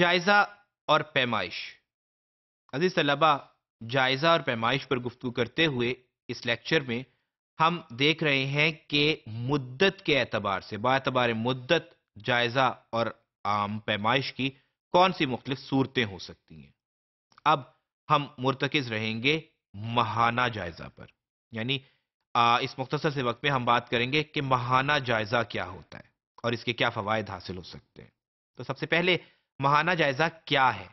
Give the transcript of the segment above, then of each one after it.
जायज़ा और पैमाइश अजीज़ तलबा जायज़ा और पैमाइश पर गुफ्तु करते हुए इस लेक्चर में हम देख रहे हैं कि मुद्दत के एतबार से बातबार मुद्दत जायज़ा और आम पैमाइश की कौन सी मुख्तफ सूरतें हो सकती हैं अब हम मुरतकज़ रहेंगे महाना जायज़ा पर यानी इस मुख्तसर से वक्त में हम बात करेंगे कि महाना जायज़ा क्या होता है और इसके क्या फ़वाद हासिल हो सकते हैं तो सबसे पहले महाना जायजा क्या है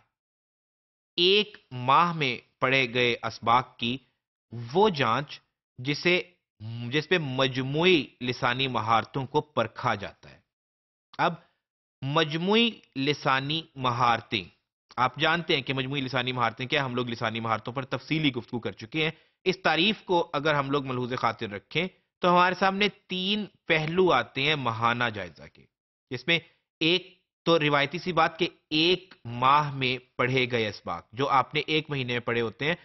एक माह में पढ़े गए इसबाक की वो जांच जिसे जिसपे मजमू लसानी महारतों को परखा जाता है अब मजमू लिसानी महारतें आप जानते हैं कि मजमू लिसानी महारतें क्या हम लोग लसानी महारतों पर तफसीली गुफ्तु कर चुके हैं इस तारीफ को अगर हम लोग मलहूज खातिर रखें तो हमारे सामने तीन पहलू आते हैं महाना जायजा के जिसमें एक तो रिवायती सी बात के एक माह में पढ़े गए इसबाक जो आपने एक महीने में पढ़े होते हैं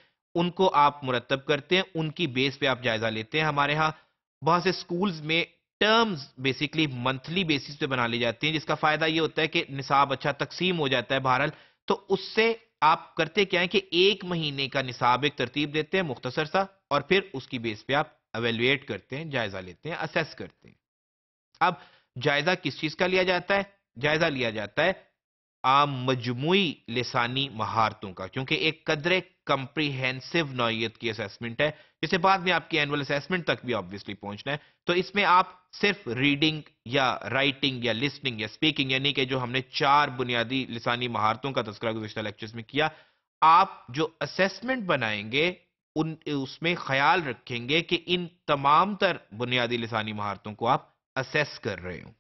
उनको आप मुरतब करते हैं उनकी बेस पे आप जायजा लेते हैं हमारे यहाँ बहुत से स्कूल्स में टर्म्स बेसिकली मंथली बेसिस पे बना ली जाती हैं जिसका फायदा ये होता है कि निसाब अच्छा तकसीम हो जाता है बहरहाल तो उससे आप करते क्या है कि एक महीने का निसाब एक तरतीब देते हैं मुख्तसर सा और फिर उसकी बेस पे आप अवेलुएट करते हैं जायजा लेते हैं असेस करते हैं अब जायजा किस चीज का लिया जाता है जायजा लिया जाता है आम मजमू लसानी महारतों का क्योंकि एक कदर कंप्रीहेंसिव नौत की असेसमेंट है जिसे बाद में आपकी एनुअल असेसमेंट तक भी ऑब्वियसली पहुंचना है तो इसमें आप सिर्फ रीडिंग या राइटिंग या लिस्निंग या स्पीकिंग यानी कि जो हमने चार बुनियादी लसानी महारतों का तस्करा गुजशत लेक्चर्स में किया आप जो असेसमेंट बनाएंगे उन उसमें ख्याल रखेंगे कि इन तमाम तर बुनियादी लसानी महारतों को आप असेस कर रहे हो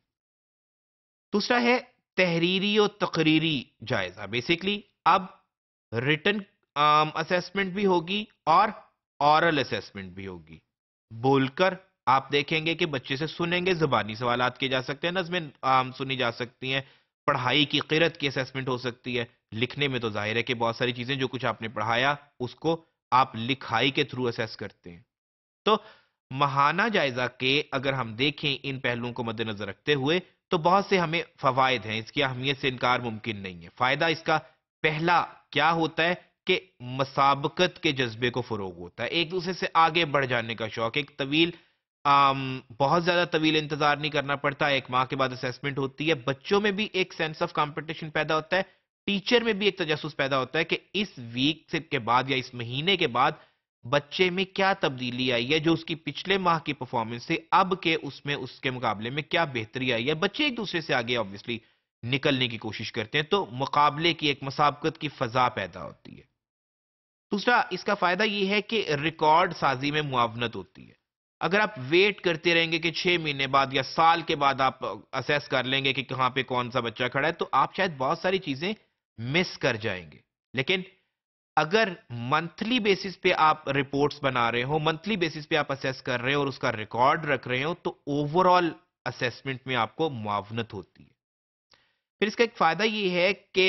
दूसरा है तहरीरी और तकरीरी जायजा बेसिकली अब रिटर्न असेसमेंट um, भी होगी और औरल असेसमेंट भी होगी बोलकर आप देखेंगे कि बच्चे से सुनेंगे जबानी सवाल किए जा सकते हैं नजमें आम um, सुनी जा सकती हैं पढ़ाई की किरत की असेसमेंट हो सकती है लिखने में तो जाहिर है कि बहुत सारी चीजें जो कुछ आपने पढ़ाया उसको आप लिखाई के थ्रू असेस करते हैं तो महाना जायजा के अगर हम देखें इन पहलुओं को मद्देनजर रखते हुए तो बहुत से हमें फवायद हैं इसकी अहमियत से इनकार मुमकिन नहीं है फ़ायदा इसका पहला क्या होता है कि मसाबकत के जज्बे को फ़रोग होता है एक दूसरे से आगे बढ़ जाने का शौक़ एक तवील आम, बहुत ज़्यादा तवील इंतज़ार नहीं करना पड़ता एक माह के बाद असेसमेंट होती है बच्चों में भी एक सेंस ऑफ कॉम्पिटिशन पैदा होता है टीचर में भी एक तजस पैदा होता है कि इस वीक से के बाद या इस महीने के बाद बच्चे में क्या तब्दीली आई है जो उसकी पिछले माह की परफॉर्मेंस से अब के उसमें उसके मुकाबले में क्या बेहतरी आई है बच्चे एक दूसरे से आगे ऑब्वियसली निकलने की कोशिश करते हैं तो मुकाबले की एक मसाबकत की फजा पैदा होती है दूसरा इसका फायदा यह है कि रिकॉर्ड साजी में मुआवनत होती है अगर आप वेट करते रहेंगे कि छह महीने बाद या साल के बाद आप असेस कर लेंगे कि कहां पे कौन सा बच्चा खड़ा है तो आप शायद बहुत सारी चीजें मिस कर जाएंगे लेकिन अगर मंथली बेसिस पे आप रिपोर्ट्स बना रहे हो मंथली बेसिस पे आप असेस कर रहे हो और उसका रिकॉर्ड रख रहे हो तो ओवरऑल असेसमेंट में आपको मुआवनत होती है फिर इसका एक फायदा ये है कि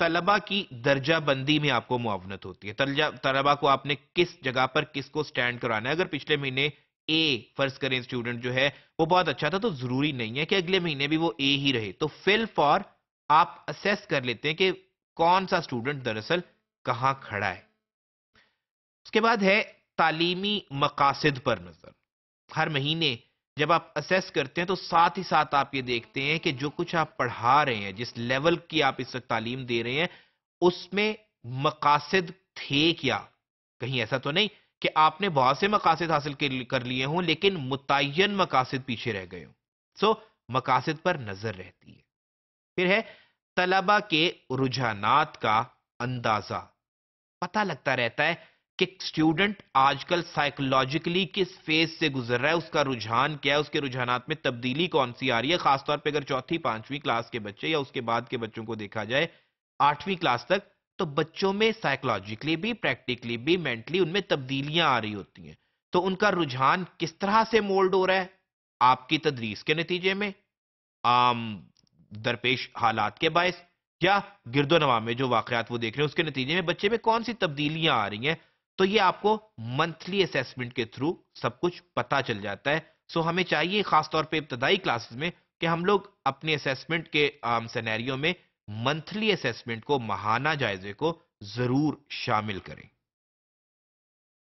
तलबा की दर्जाबंदी में आपको मुआवनत होती है तलबा को आपने किस जगह पर किसको स्टैंड कराना है अगर पिछले महीने ए फर्ज करें स्टूडेंट जो है वो बहुत अच्छा था तो जरूरी नहीं है कि अगले महीने भी वो ए ही रहे तो फिल फॉर आप असेस कर लेते हैं कि कौन सा स्टूडेंट दरअसल कहां खड़ा है उसके बाद है तालीमी मकासद पर नज़र हर महीने जब आप असेस करते हैं तो साथ ही साथ आप ये देखते हैं कि जो कुछ आप पढ़ा रहे हैं जिस लेवल की आप इस वक्त तालीम दे रहे हैं उसमें मकासद थे क्या कहीं ऐसा तो नहीं कि आपने बहुत से मकासद हासिल कर लिए हों लेकिन मुतन मकासद पीछे रह गए हों सो मकासद पर नजर रहती है फिर है तलबा के रुझानात का अंदाजा पता लगता रहता है कि स्टूडेंट आजकल साइकोलॉजिकली किस फेज से गुजर रहा है उसका रुझान क्या है उसके रुझानात में तब्दीली कौन सी आ रही है खासतौर पर अगर चौथी पांचवी क्लास के बच्चे या उसके बाद के बच्चों को देखा जाए आठवीं क्लास तक तो बच्चों में साइकोलॉजिकली भी प्रैक्टिकली भी मेंटली उनमें तब्दीलियां आ रही होती हैं तो उनका रुझान किस तरह से मोल्ड हो रहा है आपकी तदरीस के नतीजे में आम दरपेश हालात के बायस या नवा में जो वाकत वो देख रहे हैं उसके नतीजे में बच्चे में कौन सी तब्दीलियां आ रही हैं तो ये आपको मंथली असेसमेंट के थ्रू सब कुछ पता चल जाता है सो हमें चाहिए खासतौर पर इब्तदाई क्लासेस में कि हम लोग अपने असेसमेंट के सिनेरियो um, में मंथली असेसमेंट को महाना जायजे को जरूर शामिल करें